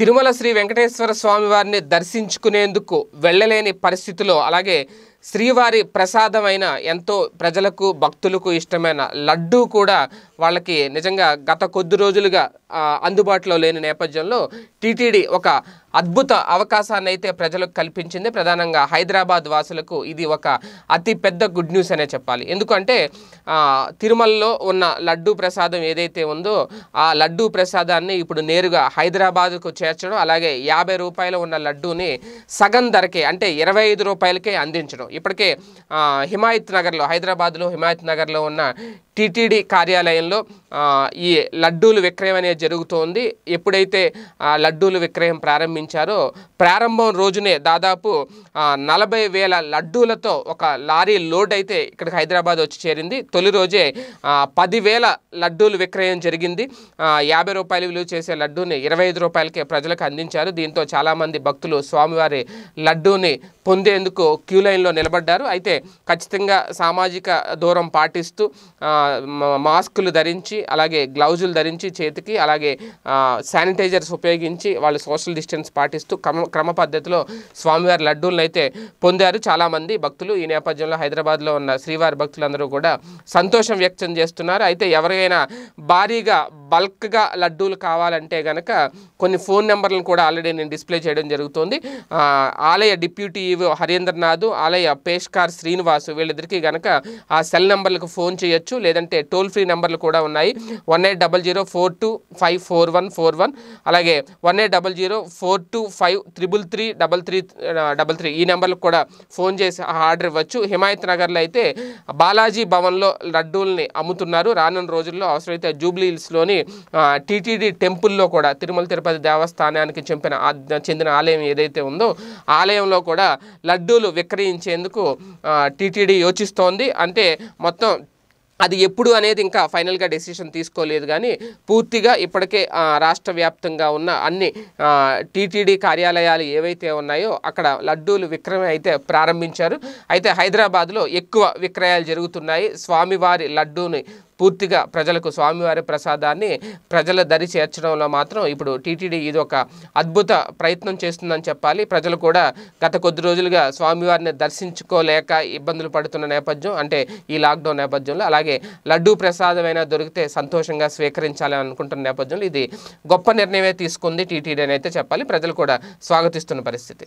తిరుమల శ్రీ వెంకటేశ్వర స్వామి వారిని దర్శించుకునేందుకు వెళ్ళలేని పరిస్థితిలో అలాగే శ్రీవారి ప్రసాదమైన ఎంతో ప్రజలకు భక్తులకు ఇష్టమైన లడ్డూ కూడా వాళ్ళకి నిజంగా గత కొద్ది రోజులుగా అందుబాటులో లేని నేపథ్యంలో టీటీడీ ఒక అద్భుత అవకాశాన్ని అయితే ప్రజలకు కల్పించింది ప్రధానంగా హైదరాబాద్ వాసులకు ఇది ఒక అతి పెద్ద గుడ్ న్యూస్ అనే చెప్పాలి ఎందుకంటే తిరుమలలో ఉన్న లడ్డు ప్రసాదం ఏదైతే ఉందో ఆ లడ్డు ప్రసాదాన్ని ఇప్పుడు నేరుగా హైదరాబాద్కు చేర్చడం అలాగే యాభై రూపాయలు ఉన్న లడ్డూని సగం ధరకే అంటే ఇరవై ఐదు రూపాయలకే అందించడం ఇప్పటికే హిమాయత్ నగర్లో హైదరాబాద్లో హిమాయత్ నగర్లో ఉన్న టీటీడీ కార్యాలయంలో ఈ లడ్డూలు విక్రయం అనేది జరుగుతోంది ఎప్పుడైతే లడ్డూలు విక్రయం ప్రారంభించారో ప్రారంభం రోజునే దాదాపు నలభై వేల లడ్డూలతో ఒక లారీ లోడ్ అయితే ఇక్కడికి హైదరాబాద్ వచ్చి చేరింది తొలి రోజే పదివేల లడ్డూలు విక్రయం జరిగింది యాభై రూపాయలు విలువ చేసే లడ్డూని ఇరవై ఐదు రూపాయలకే ప్రజలకు అందించారు దీంతో చాలామంది భక్తులు స్వామివారి లడ్డూని పొందేందుకు క్యూ లైన్లో నిలబడ్డారు అయితే ఖచ్చితంగా సామాజిక దూరం పాటిస్తూ మాస్కులు ధరించి ధరించి అలాగే గ్లౌజులు ధరించి చేతికి అలాగే శానిటైజర్స్ ఉపయోగించి వాళ్ళు సోషల్ డిస్టెన్స్ పాటిస్తూ క్రమ క్రమ పద్ధతిలో స్వామివారి లడ్డూలను అయితే పొందారు చాలామంది భక్తులు ఈ నేపథ్యంలో హైదరాబాద్లో ఉన్న శ్రీవారి భక్తులందరూ కూడా సంతోషం వ్యక్తం చేస్తున్నారు అయితే ఎవరైనా భారీగా బల్క్గా లడ్డూలు కావాలంటే కనుక కొన్ని ఫోన్ నెంబర్లను కూడా ఆల్రెడీ నేను డిస్ప్లే చేయడం జరుగుతుంది ఆలయ డిప్యూటీ హరేంద్రనాథ్ ఆలయ పేష్కార్ శ్రీనివాస్ వీళ్ళిద్దరికీ కనుక ఆ సెల్ నెంబర్లకు ఫోన్ చేయొచ్చు లేదంటే టోల్ ఫ్రీ నెంబర్లు కూడా ఉన్నాయి one eight double zero four two five four one four one అలాగే one eight double zero four two five triple three double three double three ఈ నెంబర్లకు కూడా ఫోన్ చేసి ఆర్డర్ ఇవ్వచ్చు హిమాయత్ నగర్లో అయితే బాలాజీ భవన్లో లడ్డూల్ని అమ్ముతున్నారు రానున్న రోజుల్లో అవసరమైతే జూబ్లీ హిల్స్లోని టీటీడీ టెంపుల్లో కూడా తిరుమల తిరుపతి దేవస్థానానికి చెంపిన చెందిన ఆలయం ఏదైతే ఉందో ఆలయంలో కూడా లడ్డూలు విక్రయించేందుకు టీటీడీ యోచిస్తోంది అంటే మొత్తం అది ఎప్పుడు అనేది ఇంకా ఫైనల్గా డెసిషన్ తీసుకోలేదు కానీ పూర్తిగా ఇప్పటికే రాష్ట్ర వ్యాప్తంగా ఉన్న అన్ని టీటీడీ కార్యాలయాలు ఏవైతే ఉన్నాయో అక్కడ లడ్డూలు విక్రయం అయితే ప్రారంభించారు అయితే హైదరాబాద్లో ఎక్కువ విక్రయాలు జరుగుతున్నాయి స్వామివారి లడ్డూని పూర్తిగా ప్రజలకు స్వామివారి ప్రసాదాన్ని ప్రజల దరి చేర్చడంలో మాత్రం ఇప్పుడు టీటీడీ ఇది ఒక అద్భుత ప్రయత్నం చేస్తుందని చెప్పాలి ప్రజలు కూడా గత కొద్ది రోజులుగా స్వామివారిని దర్శించుకోలేక ఇబ్బందులు పడుతున్న నేపథ్యం అంటే ఈ లాక్డౌన్ నేపథ్యంలో అలాగే లడ్డూ ప్రసాదమైనా దొరికితే సంతోషంగా స్వీకరించాలని అనుకుంటున్న నేపథ్యంలో ఇది గొప్ప నిర్ణయమే తీసుకుంది టీటీడీ అని అయితే చెప్పాలి ప్రజలు కూడా స్వాగతిస్తున్న పరిస్థితి